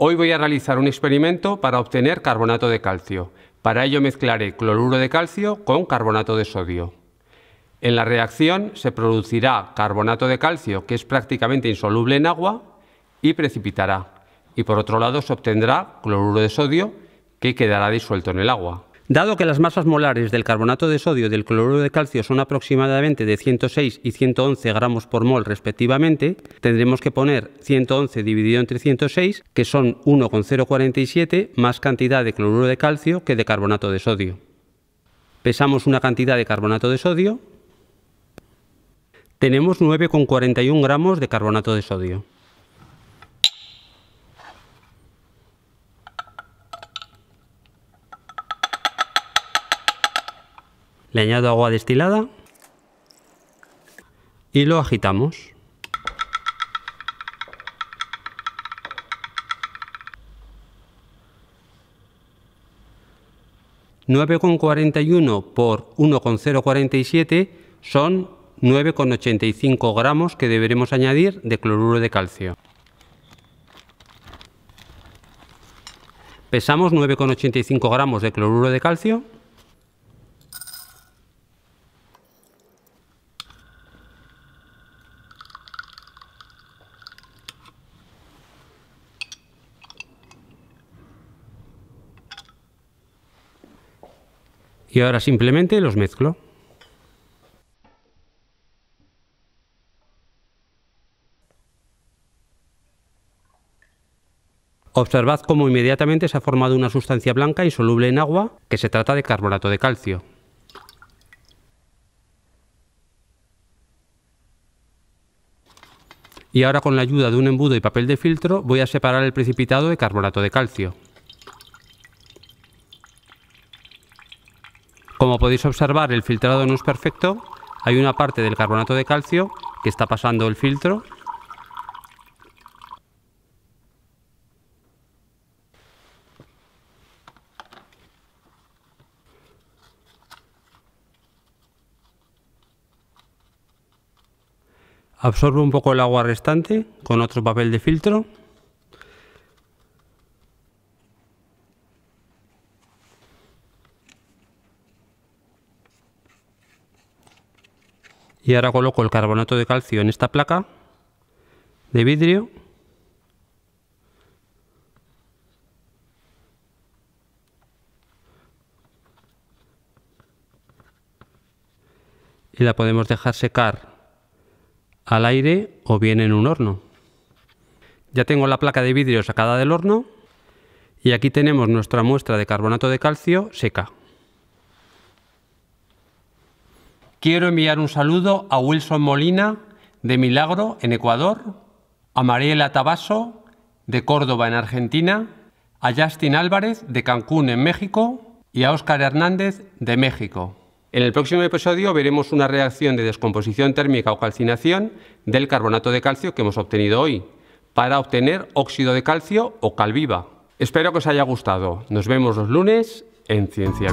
Hoy voy a realizar un experimento para obtener carbonato de calcio. Para ello mezclaré cloruro de calcio con carbonato de sodio. En la reacción se producirá carbonato de calcio que es prácticamente insoluble en agua y precipitará. Y por otro lado se obtendrá cloruro de sodio que quedará disuelto en el agua. Dado que las masas molares del carbonato de sodio y del cloruro de calcio son aproximadamente de 106 y 111 gramos por mol respectivamente, tendremos que poner 111 dividido entre 106, que son 1,047 más cantidad de cloruro de calcio que de carbonato de sodio. Pesamos una cantidad de carbonato de sodio. Tenemos 9,41 gramos de carbonato de sodio. Le añado agua destilada y lo agitamos. ...9,41 por 1,047 son 9,85 gramos que deberemos añadir de cloruro de calcio. Pesamos 9,85 gramos de cloruro de calcio Y ahora simplemente los mezclo. Observad cómo inmediatamente se ha formado una sustancia blanca insoluble en agua, que se trata de carbonato de calcio. Y ahora con la ayuda de un embudo y papel de filtro voy a separar el precipitado de carbonato de calcio. Como podéis observar, el filtrado no es perfecto. Hay una parte del carbonato de calcio que está pasando el filtro. Absorbe un poco el agua restante con otro papel de filtro. y ahora coloco el carbonato de calcio en esta placa de vidrio y la podemos dejar secar al aire o bien en un horno. Ya tengo la placa de vidrio sacada del horno y aquí tenemos nuestra muestra de carbonato de calcio seca. Quiero enviar un saludo a Wilson Molina de Milagro, en Ecuador, a Mariela Tabaso de Córdoba, en Argentina, a Justin Álvarez de Cancún, en México, y a Óscar Hernández de México. En el próximo episodio veremos una reacción de descomposición térmica o calcinación del carbonato de calcio que hemos obtenido hoy, para obtener óxido de calcio o calviva. Espero que os haya gustado. Nos vemos los lunes en Ciencia